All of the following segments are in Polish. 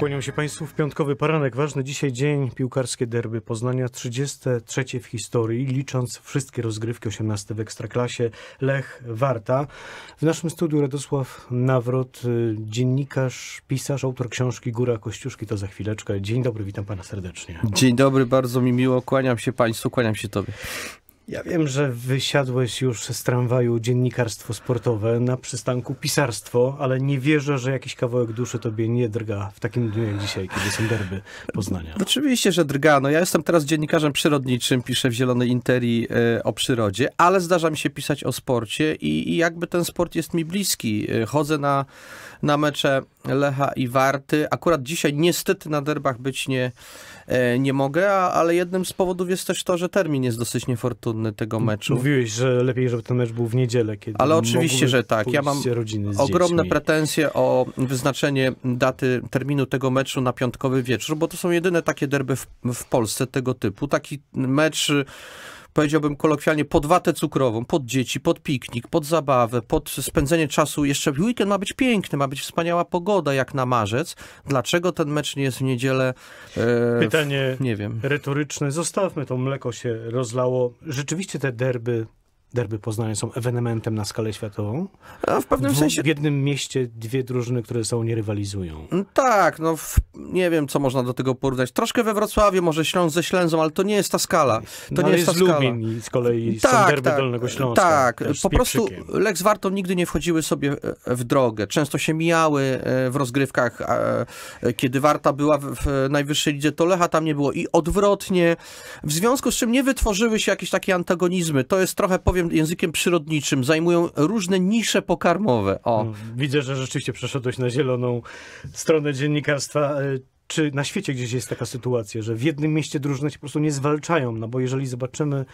Kłaniam się Państwu w piątkowy poranek. Ważny dzisiaj dzień, piłkarskie derby Poznania, 33 w historii, licząc wszystkie rozgrywki, 18 w Ekstraklasie, Lech Warta. W naszym studiu Radosław Nawrot, y, dziennikarz, pisarz, autor książki Góra Kościuszki, to za chwileczkę. Dzień dobry, witam Pana serdecznie. Dzień dobry, bardzo mi miło, kłaniam się Państwu, kłaniam się Tobie. Ja wiem, że wysiadłeś już z tramwaju dziennikarstwo sportowe na przystanku pisarstwo, ale nie wierzę, że jakiś kawałek duszy tobie nie drga w takim dniu jak dzisiaj, kiedy są derby Poznania. Oczywiście, że drga. No ja jestem teraz dziennikarzem przyrodniczym, piszę w Zielonej Interii e, o przyrodzie, ale zdarza mi się pisać o sporcie i, i jakby ten sport jest mi bliski. E, chodzę na na mecze Lecha i Warty. Akurat dzisiaj niestety na derbach być nie, e, nie mogę, a, ale jednym z powodów jest też to, że termin jest dosyć niefortunny tego meczu. Mówiłeś, że lepiej, żeby ten mecz był w niedzielę, kiedy Ale oczywiście, że tak. Ja mam ogromne dziećmi. pretensje o wyznaczenie daty terminu tego meczu na piątkowy wieczór, bo to są jedyne takie derby w, w Polsce tego typu. Taki mecz powiedziałbym kolokwialnie, pod watę cukrową, pod dzieci, pod piknik, pod zabawę, pod spędzenie czasu. Jeszcze weekend ma być piękny, ma być wspaniała pogoda, jak na marzec. Dlaczego ten mecz nie jest w niedzielę? E, Pytanie w, nie wiem. retoryczne. Zostawmy to mleko się rozlało. Rzeczywiście te derby derby Poznania są ewenementem na skalę światową. A w pewnym w, sensie... W jednym mieście dwie drużyny, które są nie rywalizują. Mm, tak, no w, nie wiem, co można do tego porównać. Troszkę we Wrocławiu, może Śląsk ze Ślęzą, ale to nie jest ta skala. To no, nie jest, jest ta skala. i z kolei tak, są derby tak, Dolnego Śląska. Tak, po prostu Lex Warto nigdy nie wchodziły sobie e, e, w drogę. Często się mijały e, w rozgrywkach. Kiedy Warta była w najwyższej lidze, to Lecha tam nie było i odwrotnie. W związku z czym nie wytworzyły się jakieś takie antagonizmy. To jest trochę, powiem, powiem językiem przyrodniczym, zajmują różne nisze pokarmowe. O. No, widzę, że rzeczywiście przeszedłeś na zieloną stronę dziennikarstwa. E, czy na świecie gdzieś jest taka sytuacja, że w jednym mieście drużyny się po prostu nie zwalczają? No bo jeżeli zobaczymy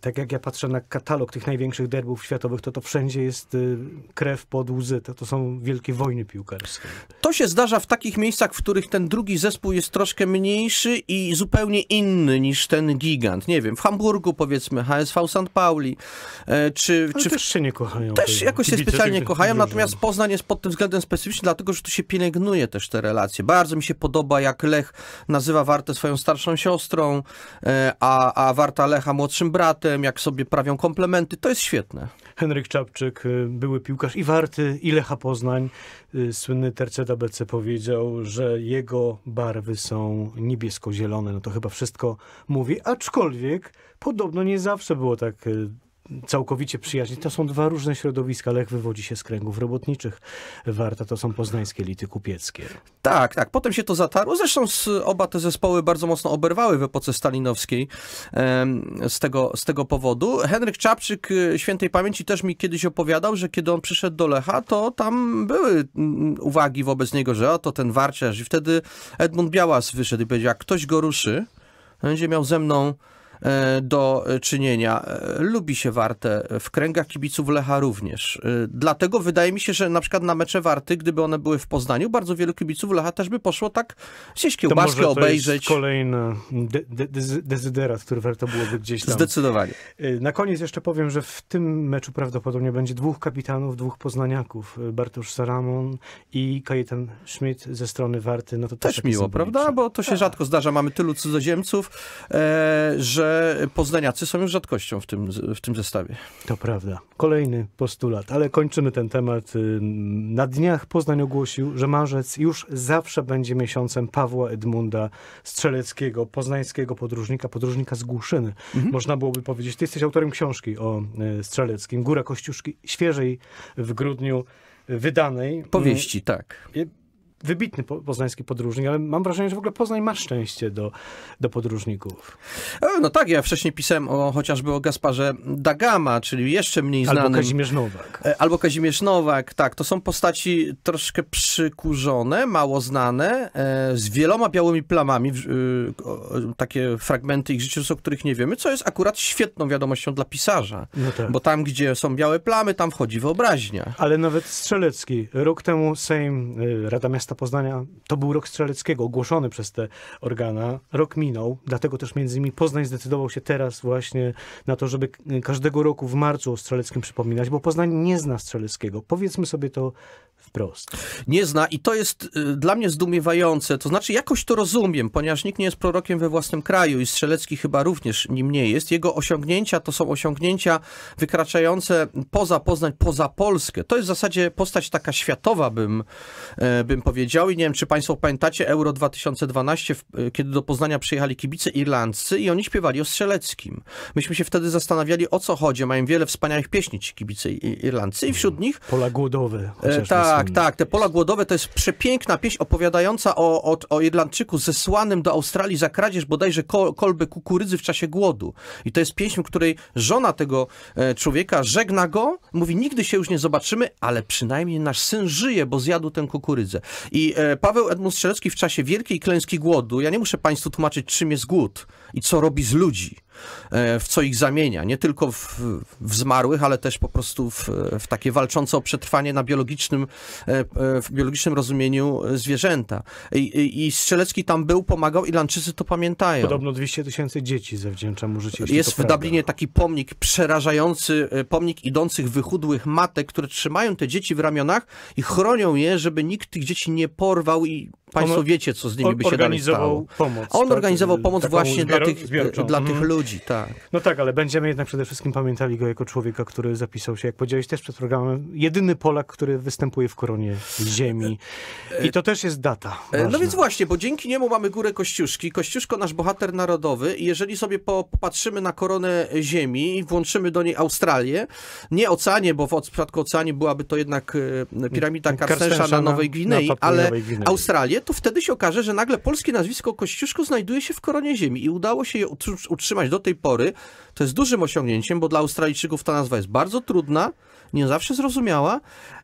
tak jak ja patrzę na katalog tych największych derbów światowych, to to wszędzie jest y, krew pod łzy. To, to są wielkie wojny piłkarskie. To się zdarza w takich miejscach, w których ten drugi zespół jest troszkę mniejszy i zupełnie inny niż ten gigant. Nie wiem, w Hamburgu powiedzmy, HSV St. Pauli, e, czy... Ale czy też w... się nie kochają. Też jakoś się specjalnie kochają, natomiast Poznań jest pod tym względem specyficzny, dlatego, że tu się pielęgnuje też te relacje. Bardzo mi się podoba, jak Lech nazywa Wartę swoją starszą siostrą, e, a, a Warta Lecha młodszym bratem jak sobie prawią komplementy. To jest świetne. Henryk Czapczyk, y, były piłkarz i warty, i Lecha Poznań, y, słynny tercet ABC powiedział, że jego barwy są niebiesko-zielone. No to chyba wszystko mówi, aczkolwiek podobno nie zawsze było tak y, całkowicie przyjaźni. To są dwa różne środowiska. Lech wywodzi się z kręgów robotniczych. Warta to są poznańskie elity kupieckie. Tak, tak. Potem się to zatarło. Zresztą oba te zespoły bardzo mocno oberwały w epoce stalinowskiej z tego, z tego powodu. Henryk Czapczyk, y, świętej pamięci, też mi kiedyś opowiadał, że kiedy on przyszedł do Lecha, to tam były mm, uwagi wobec niego, że oto ten warciarz. I wtedy Edmund Białas wyszedł i powiedział, jak ktoś go ruszy, będzie miał ze mną E, do czynienia. E, lubi się Wartę, w kręgach kibiców Lecha również. E, dlatego wydaje mi się, że na przykład na mecze Warty, gdyby one były w Poznaniu, bardzo wielu kibiców Lecha też by poszło tak gdzieś kiełbaskę to to obejrzeć. To kolejny dezyderat, który warto byłoby gdzieś tam. Zdecydowanie. Na koniec jeszcze powiem, że w tym meczu prawdopodobnie będzie dwóch kapitanów, dwóch poznaniaków. Bartosz Saramon i Kajetan Schmidt ze strony Warty. No to też, też miło, prawda? Bo to się tak. rzadko zdarza. Mamy tylu cudzoziemców, że że poznaniacy są już rzadkością w tym, w tym zestawie. To prawda. Kolejny postulat, ale kończymy ten temat. Y, na dniach Poznań ogłosił, że marzec już zawsze będzie miesiącem Pawła Edmunda Strzeleckiego, poznańskiego podróżnika, podróżnika z Głuszyny. Mhm. Można byłoby powiedzieć, ty jesteś autorem książki o e, Strzeleckim, Góra Kościuszki, świeżej w grudniu wydanej. Powieści, tak. Y, wybitny poznański podróżnik, ale mam wrażenie, że w ogóle Poznań ma szczęście do, do podróżników. E, no tak, ja wcześniej pisałem o, chociażby o Gasparze Dagama, czyli jeszcze mniej znanym. Albo Kazimierz Nowak. E, albo Kazimierz Nowak, tak. To są postaci troszkę przykurzone, mało znane, e, z wieloma białymi plamami. Takie fragmenty ich życia, o których nie wiemy, co jest akurat świetną wiadomością dla pisarza. No tak. Bo tam, gdzie są białe plamy, tam wchodzi wyobraźnia. Ale nawet Strzelecki, rok temu Sejm, Rada Miasta miasta Poznania, to był rok strzeleckiego, ogłoszony przez te organa. Rok minął, dlatego też między innymi Poznań zdecydował się teraz właśnie na to, żeby każdego roku w marcu o strzeleckim przypominać, bo Poznań nie zna strzeleckiego. Powiedzmy sobie to wprost. Nie zna i to jest y, dla mnie zdumiewające. To znaczy, jakoś to rozumiem, ponieważ nikt nie jest prorokiem we własnym kraju i Strzelecki chyba również nim nie jest. Jego osiągnięcia to są osiągnięcia wykraczające poza Poznań, poza Polskę. To jest w zasadzie postać taka światowa, bym, e, bym powiedział powiedział i nie wiem, czy Państwo pamiętacie Euro 2012, e, kiedy do Poznania przyjechali kibice irlandzcy i oni śpiewali o Strzeleckim. Myśmy się wtedy zastanawiali, o co chodzi. Mają wiele wspaniałych pieśni ci kibice irlandzcy i wśród mm. nich... Pola głodowe. E, tak, tak. Te Pola głodowe to jest przepiękna pieśń opowiadająca o, o, o Irlandczyku zesłanym do Australii za kradzież bodajże kolby kukurydzy w czasie głodu. I to jest pieśń, w której żona tego e, człowieka żegna go, mówi nigdy się już nie zobaczymy, ale przynajmniej nasz syn żyje, bo zjadł tę kukurydzę. I e, Paweł Edmund Strzelecki w czasie wielkiej klęski głodu, ja nie muszę Państwu tłumaczyć, czym jest głód i co robi z ludzi E, w co ich zamienia. Nie tylko w, w zmarłych, ale też po prostu w, w takie walczące o przetrwanie na biologicznym, e, e, w biologicznym rozumieniu zwierzęta. I, i, I, Strzelecki tam był, pomagał, Irlandczycy to pamiętają. Podobno 200 tysięcy dzieci zawdzięcza mu życie. Jest w Dublinie taki pomnik, przerażający pomnik idących wychudłych matek, które trzymają te dzieci w ramionach i chronią je, żeby nikt tych dzieci nie porwał i Państwo wiecie, co z nimi by się dalej stało. Pomoc, A on tak? organizował pomoc właśnie dla tych, e, dla tych mhm. ludzi, tak. No tak, ale będziemy jednak przede wszystkim pamiętali go jako człowieka, który zapisał się, jak powiedziałeś też przed programem, jedyny Polak, który występuje w koronie ziemi. E, e, I to też jest data. No ważna. No więc właśnie, bo dzięki niemu mamy górę Kościuszki. Kościuszko nasz bohater narodowy i jeżeli sobie popatrzymy na koronę ziemi i włączymy do niej Australię, nie Oceanie, bo w przypadku Oceanie byłaby to jednak piramida Karstensza, Karstensza na Nowej Gwinei, na ale Nowej Gwinei. Australię, dzieje, to wtedy się okaże, że nagle polskie nazwisko Kościuszko znajduje się w koronie ziemi i udało się je utrzymać do tej pory. To jest dużym osiągnięciem, bo dla Australijczyków ta nazwa jest bardzo trudna, nie zawsze zrozumiała,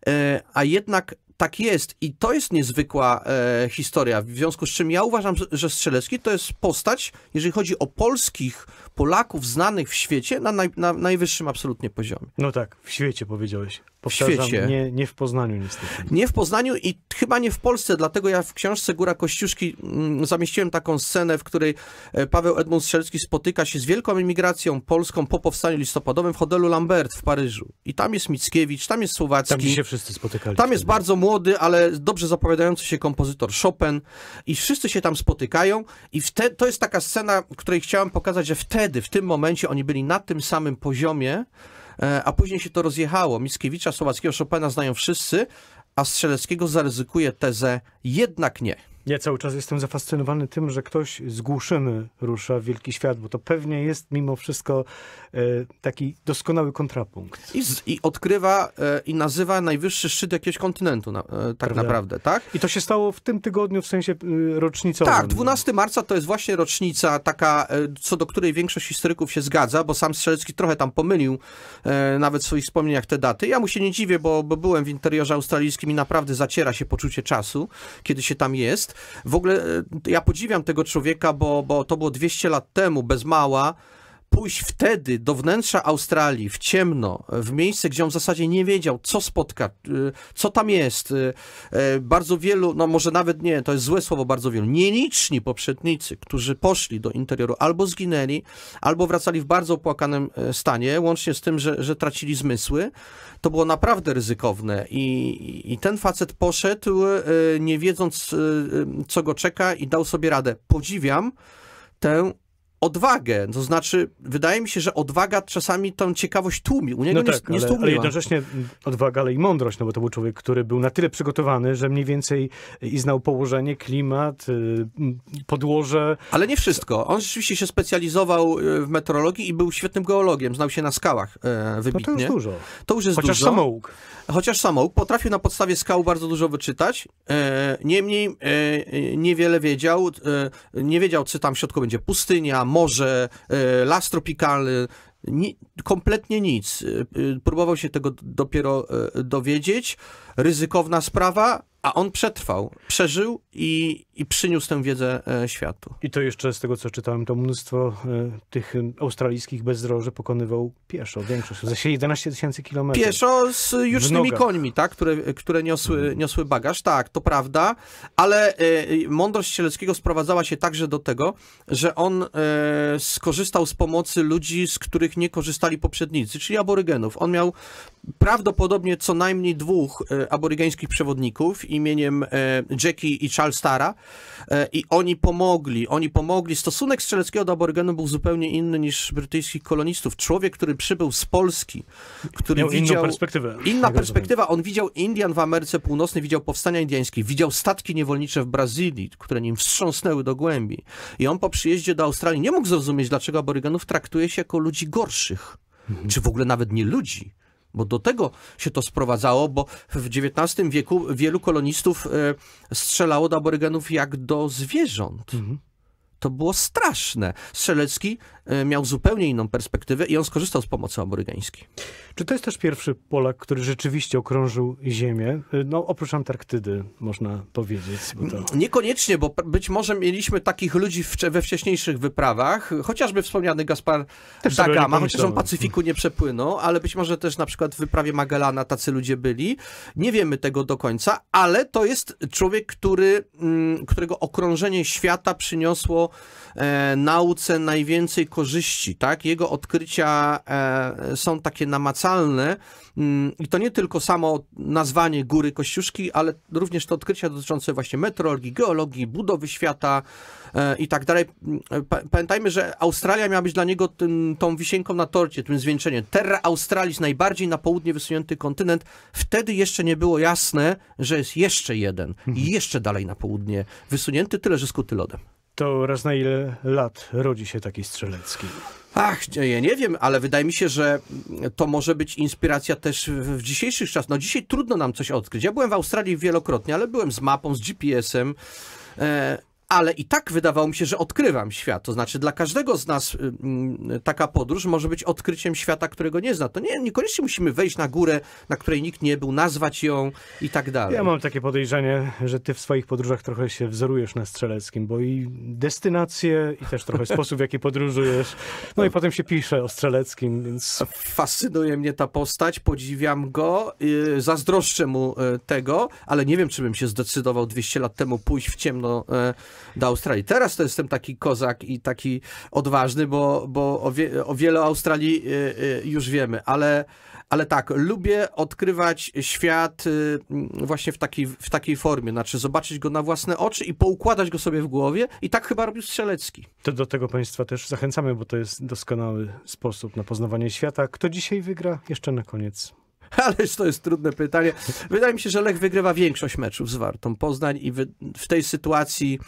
e, a jednak tak jest i to jest niezwykła e, historia, w związku z czym ja uważam, że Strzelecki to jest postać, jeżeli chodzi o polskich Polaków znanych w świecie, na, naj, na najwyższym absolutnie poziomie. No tak, w świecie powiedziałeś. Powtarzam, w świecie. Nie, nie, w Poznaniu niestety. Nie w Poznaniu i chyba nie w Polsce, dlatego ja w książce Góra Kościuszki mm, zamieściłem taką scenę, w której e, Paweł Edmund Strzelski spotyka się z wielką emigracją polską po powstaniu listopadowym w hotelu Lambert w Paryżu. I tam jest Mickiewicz, tam jest Słowacki. Tam się wszyscy spotykali. Tam jest bardzo młody, ale dobrze zapowiadający się kompozytor Chopin i wszyscy się tam spotykają i to jest taka scena, której chciałem pokazać, że wtedy, w tym momencie oni byli na tym samym poziomie, E, a później się to rozjechało. Mickiewicza, Słowackiego, Chopina znają wszyscy, a Strzeleckiego zaryzykuje tezę jednak nie. Ja cały czas jestem zafascynowany tym, że ktoś z głuszymy rusza w wielki świat, bo to pewnie jest mimo wszystko e, taki doskonały kontrapunkt. I, z, i odkrywa e, i nazywa najwyższy szczyt jakiegoś kontynentu, e, tak Prawda. naprawdę, tak? I to się stało w tym tygodniu w sensie rocznicowym. Tak, 12 marca to jest właśnie rocznica taka, co do której większość historyków się zgadza, bo sam Strzelecki trochę tam pomylił nawet w swoich wspomnieniach te daty. Ja mu się nie dziwię, bo, bo byłem w interiorze australijskim i naprawdę zaciera się poczucie czasu, kiedy się tam jest w ogóle e, ja podziwiam tego człowieka, bo, bo to było 200 lat temu, bez mała, pójść wtedy do wnętrza Australii w ciemno, w miejsce, gdzie on w zasadzie nie wiedział, co spotka, y, co tam jest. Y, y, bardzo wielu, no może nawet nie, to jest złe słowo, bardzo wielu, nieliczni poprzednicy, którzy poszli do interioru, albo zginęli, albo wracali w bardzo opłakanym e, stanie, łącznie z tym, że, że tracili zmysły. To było naprawdę ryzykowne i, i ten facet poszedł, e, nie wiedząc, e, co go czeka i dał sobie radę. Podziwiam tę odwagę. To znaczy, wydaje mi się, że odwaga czasami tą ciekawość tłumi. U niego no nie, tak, nie ale, ale, jednocześnie odwaga, ale i mądrość, no bo to był człowiek, który był na tyle przygotowany, że mniej więcej i znał położenie, klimat, y, podłoże. Ale nie wszystko. On rzeczywiście się specjalizował y, w meteorologii i był świetnym geologiem. Znał się na skałach e, wybitnie. No to już dużo. To już jest Chociaż dużo. samouk. Chociaż samouk. Potrafił na podstawie skał bardzo dużo wyczytać. E, niemniej e, niewiele wiedział. Nie wiedział, czy tam w środku będzie pustynia, morze, e, las tropikalny, ni kompletnie nic. E, e, próbował się tego dopiero dowiedzieć. Ryzykowna sprawa, a on przetrwał, przeżył i, i przyniósł tę wiedzę e, światu. I to jeszcze z tego, co czytałem, to mnóstwo e, tych australijskich bezdroży pokonywał pieszo. Większość, za 11 tysięcy kilometrów. Pieszo z jucznymi końmi, tak? które, które niosły, mhm. niosły bagaż. Tak, to prawda, ale e, mądrość Sieleckiego sprowadzała się także do tego, że on skorzystał z pomocy ludzi, z których nie korzystali poprzednicy, czyli aborygenów. On miał prawdopodobnie co najmniej dwóch aborygeńskich przewodników imieniem e, Jackie i Charles Stara e, i oni pomogli, oni pomogli. Stosunek strzeleckiego do aborygenów był zupełnie inny niż brytyjskich kolonistów. Człowiek, który przybył z Polski, który Miał widział... inną perspektywę. Inna perspektywa. On widział Indian w Ameryce Północnej, widział powstania indiańskie, widział statki niewolnicze w Brazylii, które nim wstrząsnęły do głębi. I on po przyjeździe do Australii nie mógł zrozumieć, dlaczego aborygenów traktuje się jako ludzi gorszych. Mhm. Czy w ogóle nawet nie ludzi, bo do tego się to sprowadzało, bo w XIX wieku wielu kolonistów e, strzelało do aborygenów jak do zwierząt. Mhm. To było straszne. Strzelecki E, miał zupełnie inną perspektywę i on skorzystał z pomocy aborygeńskiej. Czy to jest też pierwszy Polak, który rzeczywiście okrążył Ziemię? E, no, oprócz Antarktydy, można powiedzieć. To... Niekoniecznie, bo być może mieliśmy takich ludzi we wcześniejszych wyprawach, chociażby wspomniany Gaspar też da Gama, chociaż on Pacyfiku nie przepłynął, ale być może też na przykład w wyprawie Magellana tacy ludzie byli. Nie wiemy tego do końca, ale to jest człowiek, który, mm, którego okrążenie świata przyniosło e, nauce najwięcej korzyści, tak? Jego odkrycia e, są takie namacalne mm, i to nie tylko samo nazwanie góry Kościuszki, ale również te odkrycia dotyczące właśnie meteorologii, geologii, budowy świata e, i tak dalej. Mm, pamiętajmy, że Australia miała być dla niego tym, tą wisienką na torcie, tym zwieńczeniem. Terra Australis, najbardziej na południe wysunięty kontynent. Wtedy jeszcze nie było jasne, że jest jeszcze jeden i mhm. jeszcze dalej na południe wysunięty, tyle że skuty lodem. To raz na ile lat rodzi się taki strzelecki? Ach, ja nie wiem, ale wydaje mi się, że to może być inspiracja też w dzisiejszych czasach. No dzisiaj trudno nam coś odkryć. Ja byłem w Australii wielokrotnie, ale byłem z mapą, z GPS-em. E, ale i tak wydawało mi się, że odkrywam świat. To znaczy, dla każdego z nas y, mm, taka podróż może być odkryciem świata, którego nie zna. To nie, niekoniecznie musimy wejść na górę, na której nikt nie był, nazwać ją i tak dalej. Ja mam takie podejrzenie, że ty w swoich podróżach trochę się wzorujesz na Strzeleckim, bo i destynacje, i też trochę sposób, w jaki podróżujesz. No i tak. potem się pisze o Strzeleckim, więc... Fascynuje mnie ta postać, podziwiam go, y, zazdroszczę mu y, tego, ale nie wiem, czy bym się zdecydował 200 lat temu pójść w ciemno e, do Australii. Teraz to jestem taki kozak i taki odważny, bo, bo o, wie, o wiele Australii y, y, już wiemy, ale, ale tak, lubię odkrywać świat y, mm, właśnie w takiej, w takiej formie, znaczy zobaczyć go na własne oczy i poukładać go sobie w głowie i tak chyba robił Strzelecki. To do tego Państwa też zachęcamy, bo to jest doskonały sposób na poznawanie świata. Kto dzisiaj wygra? Jeszcze na koniec. Ależ to jest trudne pytanie. Wydaje mi się, że Lech wygrywa większość meczów z Wartą Poznań i w tej sytuacji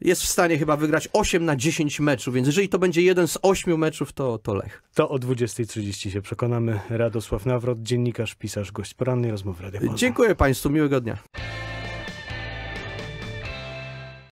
jest w stanie chyba wygrać 8 na 10 meczów, więc jeżeli to będzie jeden z 8 meczów, to, to Lech. To o 20.30 się przekonamy. Radosław Nawrot, dziennikarz, pisarz, gość porannej rozmowy Radio Poznań. Dziękuję Państwu, miłego dnia.